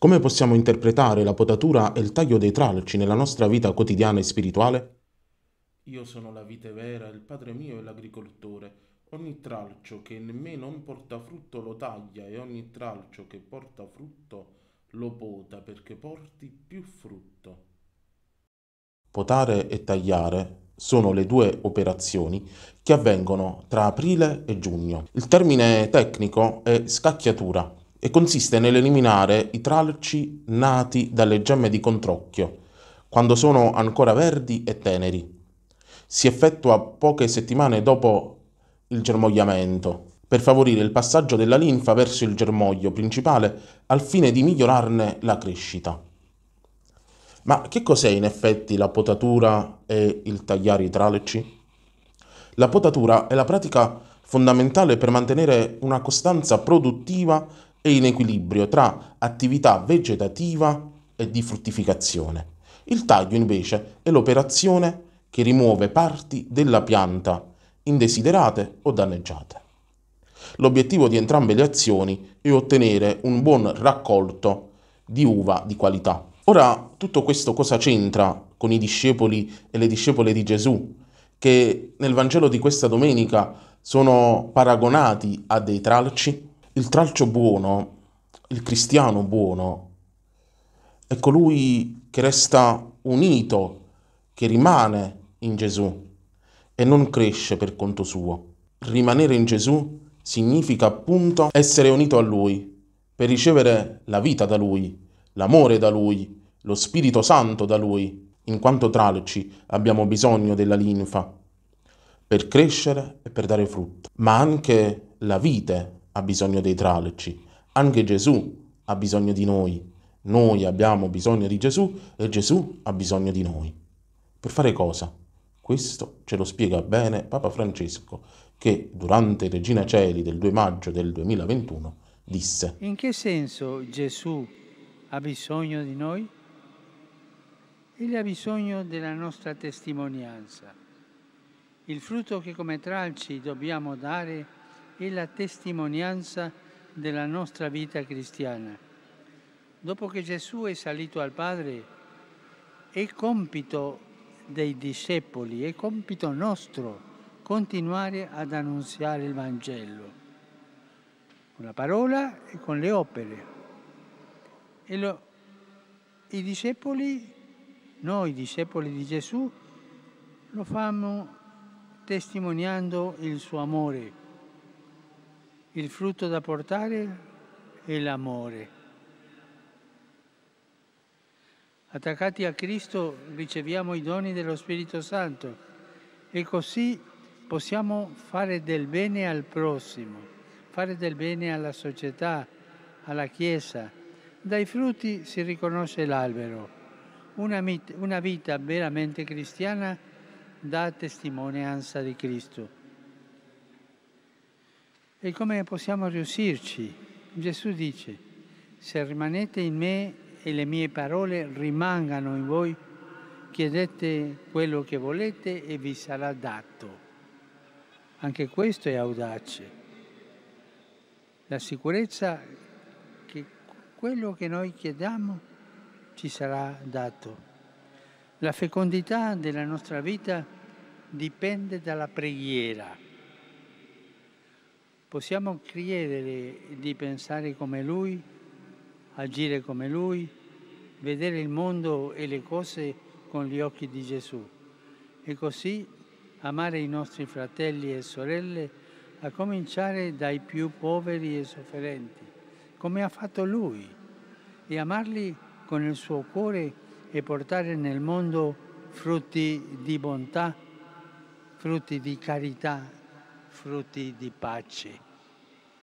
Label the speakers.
Speaker 1: Come possiamo interpretare la potatura e il taglio dei tralci nella nostra vita quotidiana e spirituale? Io sono la vite vera, il padre mio è l'agricoltore. Ogni tralcio che in me non porta frutto lo taglia e ogni tralcio che porta frutto lo pota perché porti più frutto. Potare e tagliare sono le due operazioni che avvengono tra aprile e giugno. Il termine tecnico è scacchiatura e consiste nell'eliminare i tralci nati dalle gemme di controcchio, quando sono ancora verdi e teneri. Si effettua poche settimane dopo il germogliamento, per favorire il passaggio della linfa verso il germoglio principale al fine di migliorarne la crescita. Ma che cos'è in effetti la potatura e il tagliare i tralci? La potatura è la pratica fondamentale per mantenere una costanza produttiva e in equilibrio tra attività vegetativa e di fruttificazione. Il taglio invece è l'operazione che rimuove parti della pianta indesiderate o danneggiate. L'obiettivo di entrambe le azioni è ottenere un buon raccolto di uva di qualità. Ora, tutto questo cosa c'entra con i discepoli e le discepole di Gesù, che nel Vangelo di questa domenica sono paragonati a dei tralci? Il tralcio buono, il cristiano buono, è colui che resta unito, che rimane in Gesù e non cresce per conto suo. Rimanere in Gesù significa appunto essere unito a Lui per ricevere la vita da Lui, l'amore da Lui, lo Spirito Santo da Lui. In quanto tralci abbiamo bisogno della linfa per crescere e per dare frutto, ma anche la vite ha bisogno dei tralci, anche Gesù ha bisogno di noi, noi abbiamo bisogno di Gesù e Gesù ha bisogno di noi. Per fare cosa? Questo ce lo spiega bene Papa Francesco, che durante Regina Celi del 2 maggio del 2021 disse:
Speaker 2: In che senso Gesù ha bisogno di noi? Egli ha bisogno della nostra testimonianza. Il frutto che come tralci dobbiamo dare e la testimonianza della nostra vita cristiana. Dopo che Gesù è salito al Padre, è compito dei discepoli, è compito nostro continuare ad annunziare il Vangelo, con la parola e con le opere. E lo, I discepoli, noi discepoli di Gesù, lo fanno testimoniando il suo amore il frutto da portare è l'amore. Attaccati a Cristo riceviamo i doni dello Spirito Santo e così possiamo fare del bene al prossimo, fare del bene alla società, alla Chiesa. Dai frutti si riconosce l'albero. Una, una vita veramente cristiana dà testimonianza di Cristo. E come possiamo riuscirci? Gesù dice, se rimanete in me e le mie parole rimangano in voi, chiedete quello che volete e vi sarà dato. Anche questo è audace. La sicurezza che quello che noi chiediamo ci sarà dato. La fecondità della nostra vita dipende dalla preghiera. Possiamo credere di pensare come Lui, agire come Lui, vedere il mondo e le cose con gli occhi di Gesù e così amare i nostri fratelli e sorelle a cominciare dai più poveri e sofferenti, come ha fatto Lui, e amarli con il suo cuore e portare nel mondo frutti di bontà, frutti di carità, frutti di pace.